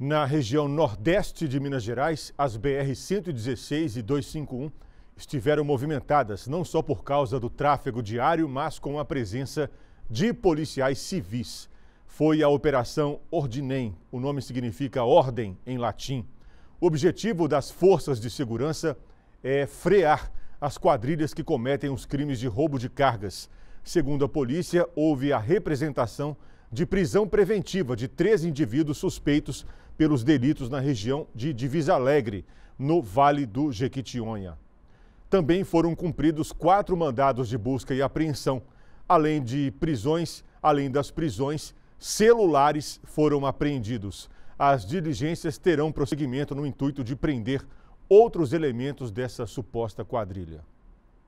Na região nordeste de Minas Gerais, as BR 116 e 251 estiveram movimentadas não só por causa do tráfego diário, mas com a presença de policiais civis. Foi a Operação Ordinem, o nome significa ordem em latim. O objetivo das forças de segurança é frear as quadrilhas que cometem os crimes de roubo de cargas. Segundo a polícia, houve a representação de prisão preventiva de três indivíduos suspeitos pelos delitos na região de Divisa Alegre, no Vale do Jequitinhonha. Também foram cumpridos quatro mandados de busca e apreensão, além de prisões, além das prisões, celulares foram apreendidos. As diligências terão prosseguimento no intuito de prender outros elementos dessa suposta quadrilha.